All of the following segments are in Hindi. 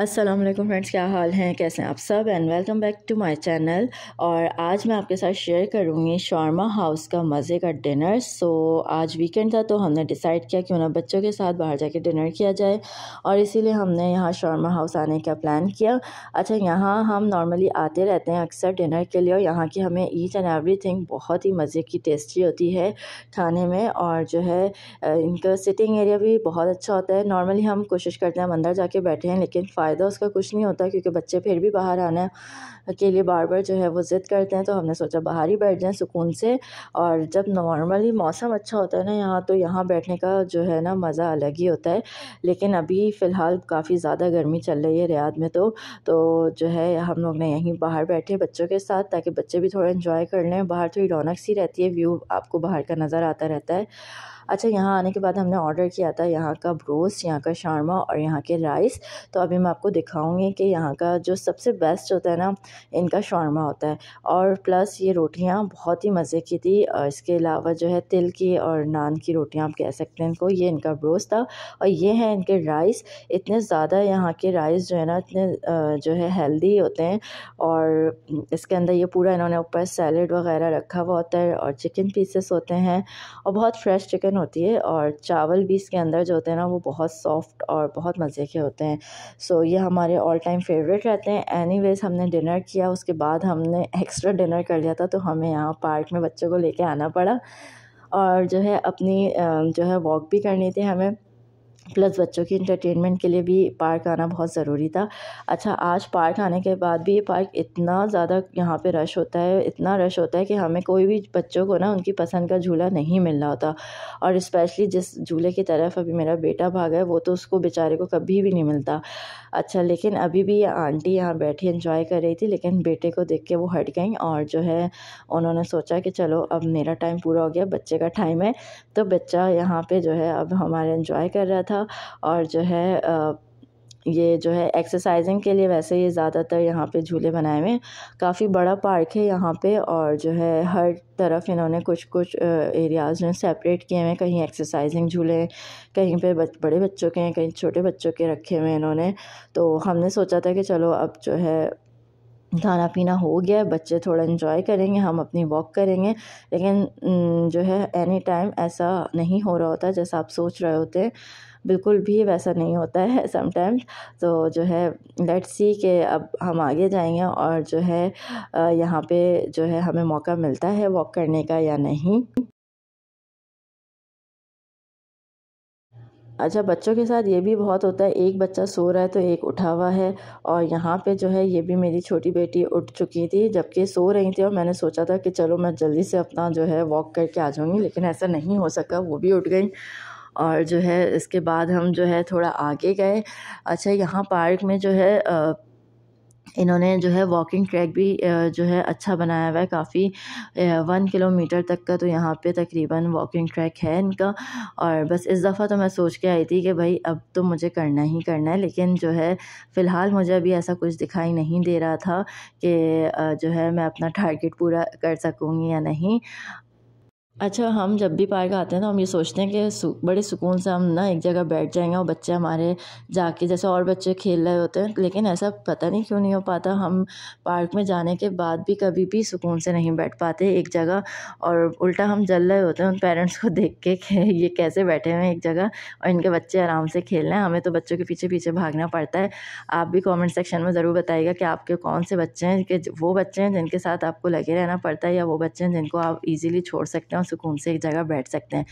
असलम फ्रेंड्स क्या हाल हैं कैसे हैं आप सब and welcome back to my channel और आज मैं आपके साथ शेयर करूँगी शॉर्मा हाउस का मज़े का डिनर सो आज वीकेंड था तो हमने डिसाइड किया क्यों ना बच्चों के साथ बाहर जाके डिनर किया जाए और इसीलिए हमने यहाँ शॉर्मा हाउस आने का प्लान किया अच्छा यहाँ हम नॉर्मली आते रहते हैं अक्सर डिनर के लिए और यहाँ की हमें ईच एंड एवरी थिंग बहुत ही मज़े की टेस्टी होती है खाने में और जो है इनका सिटिंग एरिया भी बहुत अच्छा होता है नॉर्मली हम कोशिश करते हैं हम अंदर जाके बैठे हैं लेकिन फ़ायदा उसका कुछ नहीं होता क्योंकि बच्चे फिर भी बाहर आने के लिए बार बार जो है वो ज़िद करते हैं तो हमने सोचा बाहर ही बैठ जाएँ सुकून से और जब नॉर्मली मौसम अच्छा होता है ना यहाँ तो यहाँ बैठने का जो है ना मज़ा अलग ही होता है लेकिन अभी फ़िलहाल काफ़ी ज़्यादा गर्मी चल रही है रियाद में तो तो जो है हम लोग ने यहीं बाहर बैठे बच्चों के साथ ताकि बच्चे भी थोड़ा इन्जॉय कर लें बाहर थोड़ी रौनक सी रहती है व्यू आपको बाहर का नज़र आता रहता है अच्छा यहाँ आने के बाद हमने ऑर्डर किया था यहाँ का ब्रोस्ट यहाँ का शारमा और यहाँ के राइस तो अभी मैं आपको दिखाऊँगी कि यहाँ का जो सबसे बेस्ट होता है ना इनका शारमा होता है और प्लस ये रोटियाँ बहुत ही मज़े की थी और इसके अलावा जो है तिल की और नान की रोटियाँ आप कह सकते हैं इनको ये इनका ब्रोस्ट था और ये हैं इनके राइस इतने ज़्यादा यहाँ के राइस जो है ना इतने जो है हेल्दी होते हैं और इसके अंदर ये पूरा इन्होंने ऊपर सैलड वगैरह रखा हुआ होता है और चिकन पीसेस होते हैं और बहुत फ्रेश चिकन होती है और चावल भी इसके अंदर जो होते हैं ना वो बहुत सॉफ्ट और बहुत मज़े के होते हैं सो so, ये हमारे ऑल टाइम फेवरेट रहते हैं एनी हमने डिनर किया उसके बाद हमने एक्स्ट्रा डिनर कर लिया था तो हमें यहाँ पार्क में बच्चों को लेके आना पड़ा और जो है अपनी जो है वॉक भी करनी थी हमें प्लस बच्चों की इंटरटेनमेंट के लिए भी पार्क आना बहुत ज़रूरी था अच्छा आज पार्क आने के बाद भी ये पार्क इतना ज़्यादा यहाँ पे रश होता है इतना रश होता है कि हमें कोई भी बच्चों को ना उनकी पसंद का झूला नहीं मिल रहा होता और स्पेशली जिस झूले की तरफ अभी मेरा बेटा भागा है वो तो उसको बेचारे को कभी भी नहीं मिलता अच्छा लेकिन अभी भी ये आंटी यहाँ बैठी इन्जॉय कर रही थी लेकिन बेटे को देख के वो हट गई और जो है उन्होंने सोचा कि चलो अब मेरा टाइम पूरा हो गया बच्चे का टाइम है तो बच्चा यहाँ पर जो है अब हमारे इन्जॉय कर रहा था और जो है ये जो है एक्सरसाइजिंग के लिए वैसे ये ज़्यादातर यहाँ पे झूले बनाए हुए हैं काफ़ी बड़ा पार्क है यहाँ पे और जो है हर तरफ इन्होंने कुछ कुछ एरियाज़ में सेपरेट किए हुए हैं कहीं एक्सरसाइजिंग झूले कहीं पे बच, बड़े बच्चों के हैं कहीं छोटे बच्चों के रखे हुए हैं इन्होंने तो हमने सोचा था कि चलो अब जो है खाना पीना हो गया बच्चे थोड़ा इन्जॉय करेंगे हम अपनी वॉक करेंगे लेकिन जो है एनी टाइम ऐसा नहीं हो रहा होता जैसा आप सोच रहे होते हैं बिल्कुल भी वैसा नहीं होता है समटाइम्स तो जो है लेट्स सी के अब हम आगे जाएंगे और जो है यहाँ पे जो है हमें मौका मिलता है वॉक करने का या नहीं अच्छा बच्चों के साथ ये भी बहुत होता है एक बच्चा सो रहा है तो एक उठा हुआ है और यहाँ पे जो है ये भी मेरी छोटी बेटी उठ चुकी थी जबकि सो रही थी और मैंने सोचा था कि चलो मैं जल्दी से अपना जो है वॉक करके आ जाऊँगी लेकिन ऐसा नहीं हो सका वो भी उठ गई और जो है इसके बाद हम जो है थोड़ा आगे गए अच्छा यहाँ पार्क में जो है इन्होंने जो है वॉकिंग ट्रैक भी जो है अच्छा बनाया हुआ है काफ़ी वन किलोमीटर तक का तो यहाँ पे तकरीबन वॉकिंग ट्रैक है इनका और बस इस दफ़ा तो मैं सोच के आई थी कि भाई अब तो मुझे करना ही करना है लेकिन जो है फ़िलहाल मुझे अभी ऐसा कुछ दिखाई नहीं दे रहा था कि जो है मैं अपना टारगेट पूरा कर सकूँगी या नहीं अच्छा हम जब भी पार्क आते हैं तो हम ये सोचते हैं कि सु, बड़े सुकून से हम ना एक जगह बैठ जाएंगे और बच्चे हमारे जाके जैसे और बच्चे खेल रहे होते हैं लेकिन ऐसा पता नहीं क्यों नहीं हो पाता हम पार्क में जाने के बाद भी कभी भी सुकून से नहीं बैठ पाते एक जगह और उल्टा हम जल रहे होते हैं उन पेरेंट्स को देख के ये कैसे बैठे हुए हैं एक जगह और इनके बच्चे आराम से खेल रहे हैं हमें तो बच्चों के पीछे पीछे भागना पड़ता है आप भी कॉमेंट सेक्शन में ज़रूर बताइएगा कि आपके कौन से बच्चे हैं कि वो बच्चे हैं जिनके साथ आपको लगे रहना पड़ता है या वो बच्चे हैं जिनको आप ईजिली छोड़ सकते हैं सुकून से एक जगह बैठ सकते हैं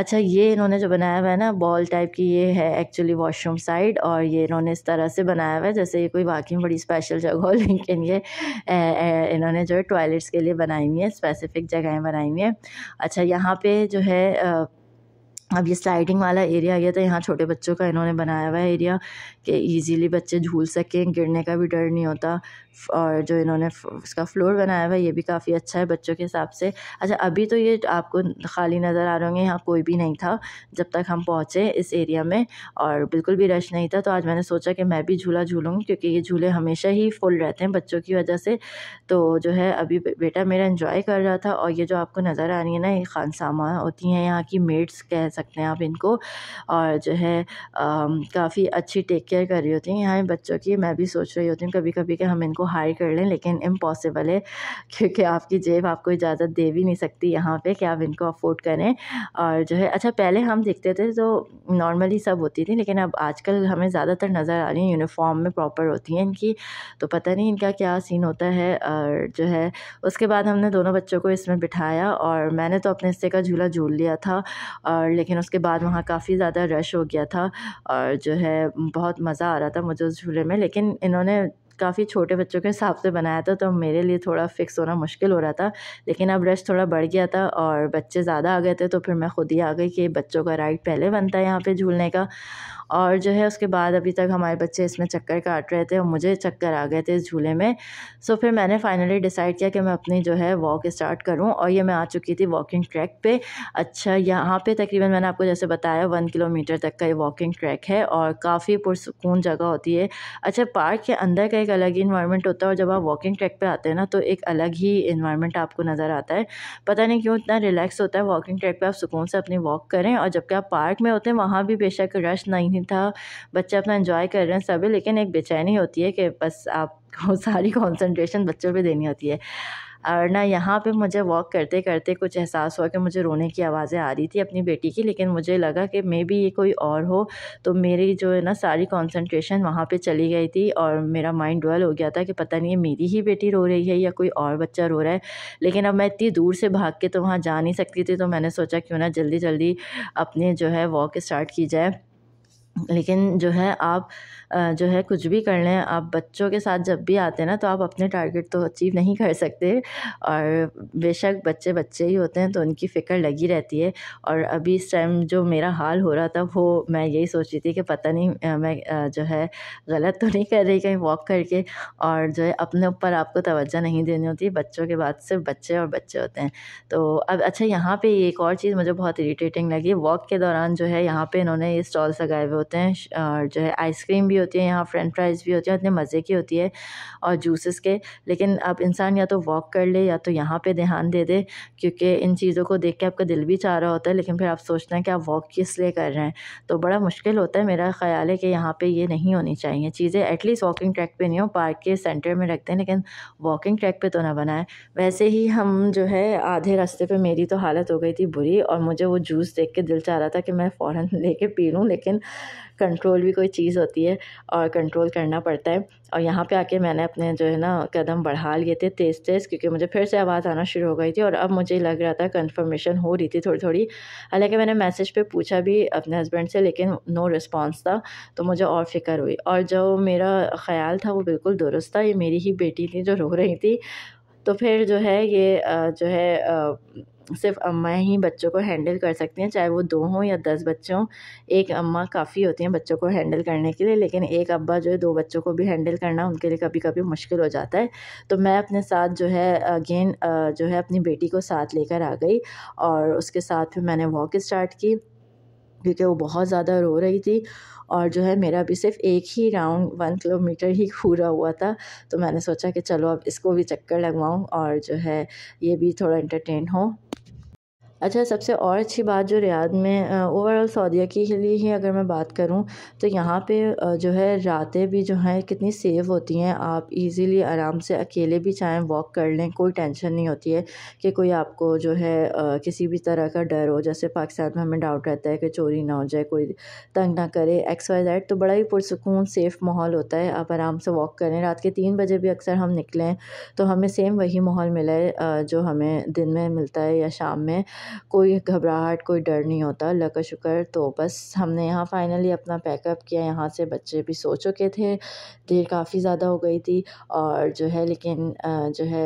अच्छा ये इन्होंने जो बनाया हुआ है ना बॉल टाइप की ये है एक्चुअली वॉशरूम साइड और ये इन्होंने इस तरह से बनाया हुआ है जैसे ये कोई वाकई बड़ी स्पेशल जगह हो लेकिन ये इन्होंने जो है टॉयलेट्स के लिए बनाई हुई है स्पेसिफिक जगहें बनाई हुई हैं अच्छा यहाँ पे जो है अब ये स्लाइडिंग वाला एरिया आ गया था यहाँ छोटे बच्चों का इन्होंने बनाया हुआ है एरिया कि इजीली बच्चे झूल सकें गिरने का भी डर नहीं होता और जो इन्होंने इसका फ्लोर बनाया हुआ है ये भी काफ़ी अच्छा है बच्चों के हिसाब से अच्छा अभी तो ये आपको खाली नज़र आ रहे होंगे यहाँ कोई भी नहीं था जब तक हम पहुँचे इस एरिया में और बिल्कुल भी रश नहीं था तो आज मैंने सोचा कि मैं भी झूला झूलूँगी क्योंकि ये झूले हमेशा ही फुल रहते हैं बच्चों की वजह से तो जो है अभी बेटा मेरा इन्जॉय कर रहा था और ये जो आपको नज़र आ रही है ना ये खानसामा होती हैं यहाँ की मेड्स कह सकते सकते हैं आप इनको और जो है काफ़ी अच्छी टेक केयर कर रही होती हैं यहाँ बच्चों की मैं भी सोच रही होती हूँ कभी कभी कि हम इनको हायर कर लें लेकिन इम्पॉसिबल है क्योंकि आपकी जेब आपको इजाज़त दे भी नहीं सकती यहाँ पर कि आप इनको अफोर्ड करें और जो है अच्छा पहले हम देखते थे तो नॉर्मली सब होती थी लेकिन अब आजकल हमें ज़्यादातर नज़र आ रही है यूनिफॉर्म में प्रॉपर होती हैं इनकी तो पता नहीं इनका क्या सीन होता है और जो है उसके बाद हमने दोनों बच्चों को इसमें बिठाया और मैंने तो अपने हिस्से का झूला झूल लिया था और लेकिन उसके बाद वहाँ काफ़ी ज़्यादा रश हो गया था और जो है बहुत मज़ा आ रहा था मुझे उस झूले में लेकिन इन्होंने काफ़ी छोटे बच्चों के हिसाब से बनाया था तो मेरे लिए थोड़ा फिक्स होना मुश्किल हो रहा था लेकिन अब रश थोड़ा बढ़ गया था और बच्चे ज़्यादा आ गए थे तो फिर मैं खुद ही आ गई कि बच्चों का राइड पहले बनता है यहाँ पे झूलने का और जो है उसके बाद अभी तक हमारे बच्चे इसमें चक्कर काट रहे थे और मुझे चक्कर आ गए थे इस झूले में सो फिर मैंने फाइनली डिसाइड किया कि मैं अपनी जो है वॉक स्टार्ट करूँ और ये मैं आ चुकी थी वॉकिंग ट्रैक पर अच्छा यहाँ पर तकरीबन मैंने आपको जैसे बताया वन किलोमीटर तक का ये वॉकिंग ट्रैक है और काफ़ी पुरसकून जगह होती है अच्छा पार्क के अंदर का एक अलग ही इन्वायरमेंट होता है और जब आप वॉकिंग ट्रैक पर आते हैं ना तो एक अलग ही इन्वायरमेंट आपको नज़र आता है पता नहीं क्यों इतना रिलैक्स होता है वॉकिंग ट्रैक पर आप सुकून से अपनी वॉक करें और जबकि आप पार्क में होते हैं वहाँ भी बेशक रश नहीं नहीं था बच्चे अपना इन्जॉय कर रहे हैं सभी लेकिन एक बेचैनी होती है कि बस आपको सारी कॉन्सेंट्रेशन बच्चों पर देनी होती है और ना यहाँ पे मुझे वॉक करते करते कुछ एहसास हुआ कि मुझे रोने की आवाज़ें आ रही थी अपनी बेटी की लेकिन मुझे लगा कि मे बी ये कोई और हो तो मेरी जो है ना सारी कंसंट्रेशन वहाँ पे चली गई थी और मेरा माइंड डोल हो गया था कि पता नहीं मेरी ही बेटी रो रही है या कोई और बच्चा रो रहा है लेकिन अब मैं इतनी दूर से भाग के तो वहाँ जा नहीं सकती थी तो मैंने सोचा क्यों ना जल्दी जल्दी अपने जो है वॉक स्टार्ट की जाए लेकिन जो है आप जो है कुछ भी कर लें आप बच्चों के साथ जब भी आते हैं ना तो आप अपने टारगेट तो अचीव नहीं कर सकते और बेशक बच्चे बच्चे ही होते हैं तो उनकी फ़िक्र लगी रहती है और अभी इस टाइम जो मेरा हाल हो रहा था वो मैं यही सोच रही थी कि पता नहीं मैं जो है गलत तो नहीं कर रही कहीं वॉक करके और जो है अपने ऊपर आपको तोज्जा नहीं देनी होती बच्चों के बाद सिर्फ बच्चे और बच्चे होते हैं तो अब अच्छा यहाँ पर एक और चीज़ मुझे बहुत इरीटेटिंग लगी वॉक के दौरान जो है यहाँ पर इन्होंने ये स्टॉल्स लगाए हुए होते हैं और जो है आइसक्रीम भी होती है यहाँ फ्रेंड फ्राइज़ भी होती है इतने मज़े की होती है और जूसेस के लेकिन अब इंसान या तो वॉक कर ले या तो यहाँ पे ध्यान दे दे क्योंकि इन चीज़ों को देख के आपका दिल भी चाह रहा होता है लेकिन फिर आप सोचते हैं कि आप वॉक किस लिए कर रहे हैं तो बड़ा मुश्किल होता है मेरा ख्याल है कि यहाँ पर ये नहीं होनी चाहिए चीज़ें एटलीस्ट वॉकिंग ट्रैक पर नहीं हो पार्क के सेंटर में रखते हैं लेकिन वॉकिंग ट्रैक पर तो ना बनाए वैसे ही हम जो है आधे रास्ते पर मेरी तो हालत हो गई थी बुरी और मुझे वो जूस देख के दिल चाह रहा था कि मैं फ़ौरन लेके पी लूँ लेकिन कंट्रोल भी कोई चीज़ होती है और कंट्रोल करना पड़ता है और यहाँ पे आके मैंने अपने जो है ना कदम बढ़ा लिए थे तेज़ तेज़ क्योंकि मुझे फिर से आवाज़ आना शुरू हो गई थी और अब मुझे लग रहा था कंफर्मेशन हो रही थी थोड़ी थोड़ी हालांकि मैंने मैसेज पे पूछा भी अपने हस्बैंड से लेकिन नो रिस्पॉन्स था तो मुझे और फिक्र हुई और जो मेरा ख्याल था वो बिल्कुल दुरुस्त था ये मेरी ही बेटी थी जो रो रही थी तो फिर जो है ये जो है सिर्फ अम्मा ही बच्चों को हैंडल कर सकती हैं चाहे वो दो हों या दस बच्चे हों एक अम्मा काफ़ी होती हैं बच्चों को हैंडल करने के लिए लेकिन एक अब्बा जो है दो बच्चों को भी हैंडल करना उनके लिए कभी कभी मुश्किल हो जाता है तो मैं अपने साथ जो है अगेन जो है अपनी बेटी को साथ लेकर आ गई और उसके साथ फिर मैंने वॉक स्टार्ट की क्योंकि वो बहुत ज़्यादा रो रही थी और जो है मेरा भी सिर्फ एक ही राउंड वन किलोमीटर ही पूरा हुआ था तो मैंने सोचा कि चलो अब इसको भी चक्कर लगवाऊँ और जो है ये भी थोड़ा इंटरटेन हो अच्छा सबसे और अच्छी बात जो रियाद में ओवरऑल सऊदीया की लिए ही अगर मैं बात करूँ तो यहाँ पे जो है रातें भी जो हैं कितनी सेफ़ होती हैं आप इजीली आराम से अकेले भी चाहें वॉक कर लें कोई टेंशन नहीं होती है कि कोई आपको जो है किसी भी तरह का डर हो जैसे पाकिस्तान में हमें डाउट रहता है कि चोरी ना हो जाए कोई तंग ना करे एक्स वाई जेड तो बड़ा ही पुरसकून सेफ़ माहौल होता है आप आराम से वॉक करें रात के तीन बजे भी अक्सर हम निकलें तो हमें सेम वही माहौल मिला है जो हमें दिन में मिलता है या शाम में कोई घबराहट कोई डर नहीं होता अल्लाह का शुक्र तो बस हमने यहाँ फ़ाइनली अपना पैकअप किया यहाँ से बच्चे भी सो चुके थे देर काफ़ी ज़्यादा हो गई थी और जो है लेकिन जो है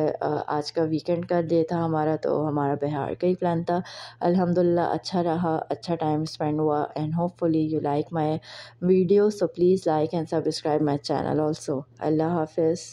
आज का वीकेंड का डे था हमारा तो हमारा बिहार का ही प्लान था अल्हम्दुलिल्लाह अच्छा रहा अच्छा टाइम स्पेंड हुआ and hopefully you like my video so please like and subscribe my channel also अल्लाह हाफिज़